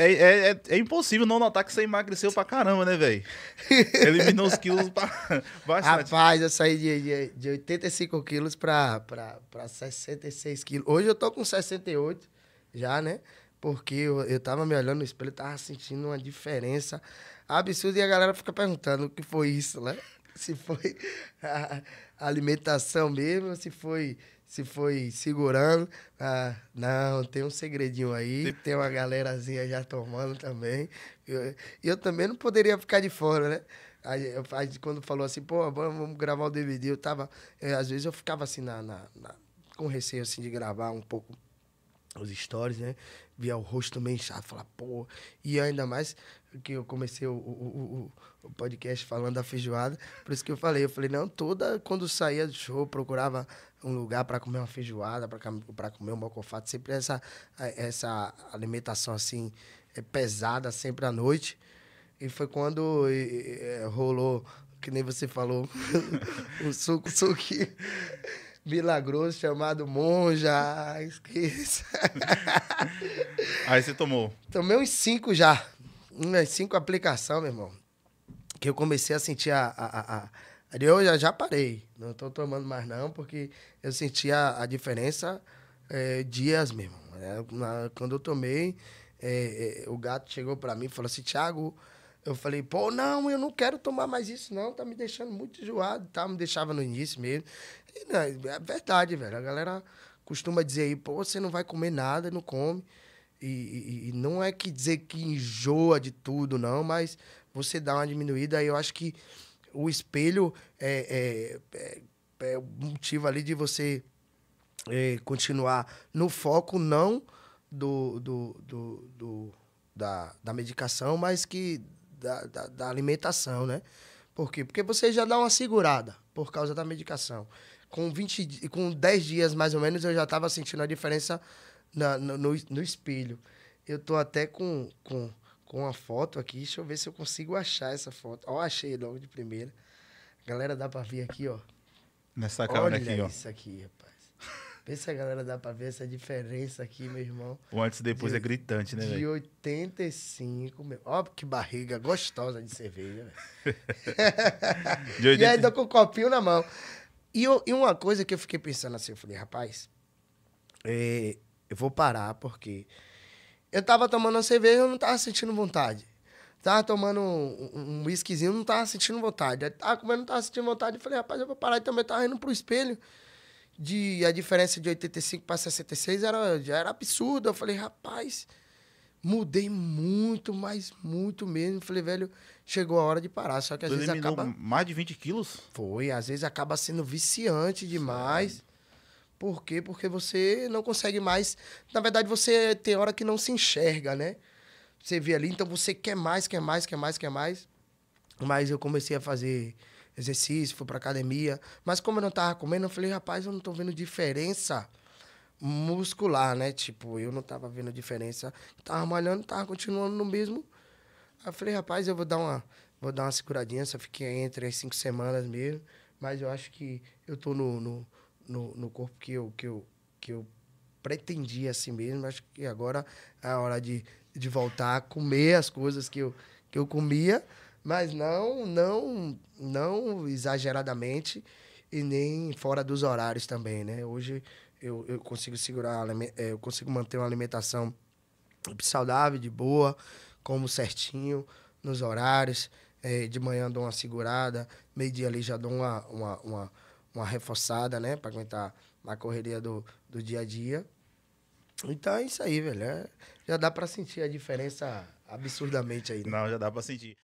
É, é, é, é, impossível não notar que você emagreceu pra caramba, né, velho? Eliminou os quilos pra bastante. Rapaz, eu saí de, de, de 85 quilos pra, pra, pra 66 quilos. Hoje eu tô com 68 já, né? Porque eu, eu tava me olhando no espelho e tava sentindo uma diferença absurda. E a galera fica perguntando o que foi isso, né? se foi a alimentação mesmo, se foi se foi segurando. Ah, não, tem um segredinho aí. Tem uma galerazinha já tomando também. E eu, eu, também não poderia ficar de fora, né? Aí, eu, aí, quando falou assim, pô, vamos gravar o DVD, eu tava. Eu, eh, às vezes eu ficava assim na, na, na, com receio assim, de gravar um pouco os stories, né? Via o rosto também inchado, falar, pô. E ainda mais que eu comecei o, o, o, o, podcast falando da feijoada, por isso que eu falei. Eu falei, não, toda quando saía do show, procurava um lugar para comer uma feijoada, para comer um mocofato, sempre essa, essa alimentação assim, é pesada, sempre à noite. E foi quando rolou, que nem você falou, o suco, suquinho milagroso chamado Monja. Esqueça. Aí você tomou? Tomei uns cinco já. Umas cinco aplicações, meu irmão. Que eu comecei a sentir a. a, a, a... eu já, já parei. Não estou tomando mais, não, porque eu senti a, a diferença é, dias mesmo. É, na, quando eu tomei, é, é o gato chegou para mim e falou assim: Thiago. Eu falei, pô, não, eu não quero tomar mais isso, não. Tá me deixando muito enjoado, tá? Me deixava no início mesmo. E, não, né, é verdade, velho. A galera costuma dizer aí, pô, você não vai comer nada, não come. E, e, e não é que dizer que enjoa de tudo, não, mas você dá uma diminuída. Aí eu acho que o espelho é, é, é, é o motivo ali de você é, continuar no foco, não do, do, do, do da, da medicação, mas que da, da, da alimentação, né? Por quê? Porque você já dá uma segurada por causa da medicação. Com, 20, com 10 dias, mais ou menos, eu já estava sentindo a diferença na, no, no, no, espelho. Eu tô até com, com, com uma foto aqui. Deixa eu ver se eu consigo achar essa foto. Ó, achei logo de primeira. Galera, dá para ver aqui, ó. Nessa câmera aqui, ó. isso aqui, rapaz. Vê se a galera dá pra ver essa diferença aqui, meu irmão. O antes e depois de, é gritante, né, velho? De 85, meu. Ó, que barriga gostosa de cerveja, né, velho. e ainda com o copinho na mão. E, eu, e, uma coisa que eu fiquei pensando assim, eu falei, rapaz, é, eu vou parar porque eu tava tomando uma cerveja, eu não tava sentindo vontade. Tava tomando um, um não tava sentindo vontade. Aí tava comendo, não tava sentindo vontade. Eu falei, rapaz, eu vou parar e então, também tava indo pro espelho de a diferença de 85 para 66 era, já era absurda. Eu falei, rapaz, mudei muito, mas muito mesmo. Falei, velho, chegou a hora de parar. Só que às tu vezes acaba. Mais de 20 quilos? Foi, às vezes acaba sendo viciante demais. Sim. Por quê? Porque você não consegue mais. Na verdade, você tem hora que não se enxerga, né? Você vê ali, então você quer mais, quer mais, quer mais, quer mais. Mas eu comecei a fazer exercício, fui pra academia. Mas como eu não tava comendo, eu falei, rapaz, eu não tô vendo diferença muscular, né? Tipo, eu não tava vendo diferença. Tava malhando, tava continuando no mesmo. Aí eu falei, rapaz, eu vou dar uma, vou dar uma seguradinha, só fiquei entre as cinco semanas mesmo. Mas eu acho que eu tô no, no, no, no corpo que eu, que, eu, que eu pretendia assim mesmo. Acho que agora é a hora de, de voltar a comer as coisas que eu, que eu comia mas não, não, não exageradamente e nem fora dos horários também, né? Hoje eu, eu consigo segurar, eh, eu consigo manter uma alimentação saudável, de boa, como certinho, nos horários. É, de manhã dou uma segurada, meio-dia ali já dou uma, uma, uma, uma reforçada, né? Pra aguentar a correria do, do dia a dia. Então é isso aí, velho. É, já dá pra sentir a diferença absurdamente aí. Né? Não, já dá pra sentir.